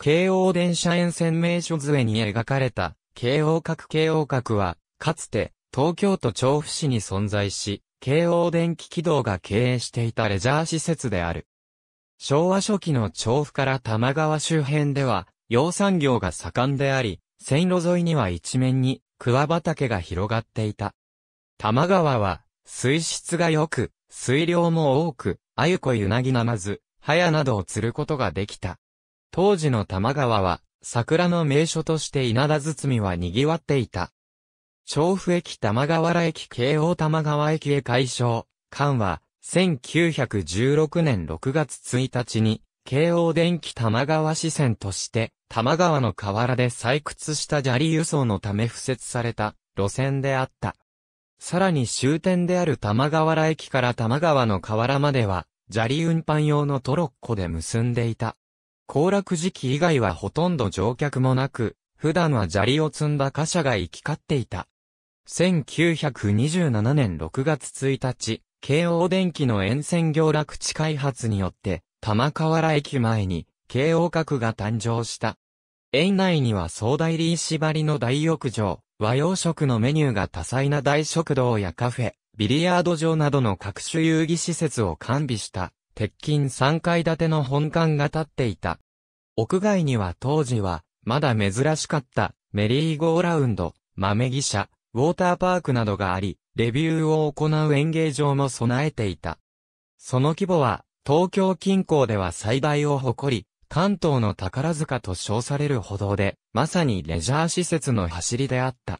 京王電車沿線名所図に描かれた、京王閣京王閣は、かつて、東京都調布市に存在し、京王電気軌道が経営していたレジャー施設である。昭和初期の調布から玉川周辺では、養蚕業が盛んであり、線路沿いには一面に、桑畑が広がっていた。玉川は、水質が良く、水量も多く、鮎子ゆなぎなまず、ハやなどを釣ることができた。当時の玉川は、桜の名所として稲田堤は賑わっていた。調布駅玉川原駅京王玉川駅へ改称、間は、1916年6月1日に、京王電気玉川支線として、玉川の河原で採掘した砂利輸送のため付設された路線であった。さらに終点である玉川原駅から玉川の河原までは、砂利運搬用のトロッコで結んでいた。降楽時期以外はほとんど乗客もなく、普段は砂利を積んだ貨車が行き交っていた。1927年6月1日、京王電機の沿線行楽地開発によって、玉川原駅前に、京王閣が誕生した。園内には総大理縛りの大浴場、和洋食のメニューが多彩な大食堂やカフェ、ビリヤード場などの各種遊戯施設を完備した鉄筋3階建ての本館が建っていた。屋外には当時は、まだ珍しかった、メリーゴーラウンド、豆汽車、ウォーターパークなどがあり、レビューを行う演芸場も備えていた。その規模は、東京近郊では最大を誇り、関東の宝塚と称される歩道で、まさにレジャー施設の走りであった。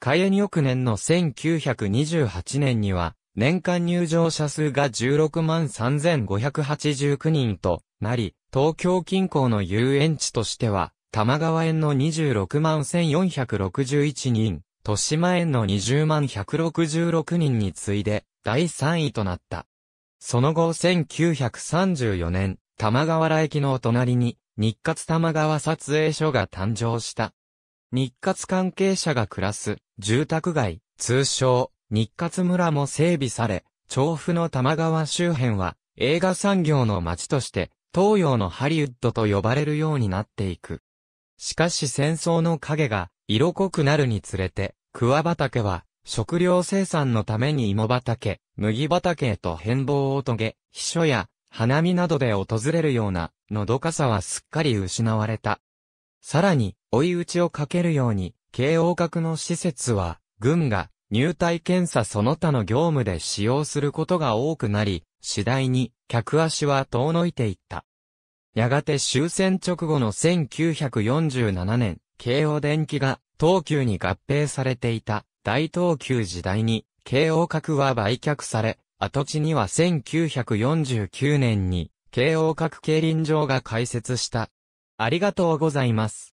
開園翌年の1928年には、年間入場者数が16万3589人となり、東京近郊の遊園地としては、玉川園の26万1461人、豊島園の20万166人に次いで、第3位となった。その後1934年、玉川原駅のお隣に、日活玉川撮影所が誕生した。日活関係者が暮らす、住宅街、通称、日活村も整備され、調布の玉川周辺は映画産業の街として東洋のハリウッドと呼ばれるようになっていく。しかし戦争の影が色濃くなるにつれて、桑畑は食料生産のために芋畑、麦畑へと変貌を遂げ、秘書や花見などで訪れるようなのどかさはすっかり失われた。さらに追い打ちをかけるように、慶応閣の施設は軍が入隊検査その他の業務で使用することが多くなり、次第に客足は遠のいていった。やがて終戦直後の1947年、京王電機が東急に合併されていた大東急時代に、京王閣は売却され、跡地には1949年に、京王閣競輪場が開設した。ありがとうございます。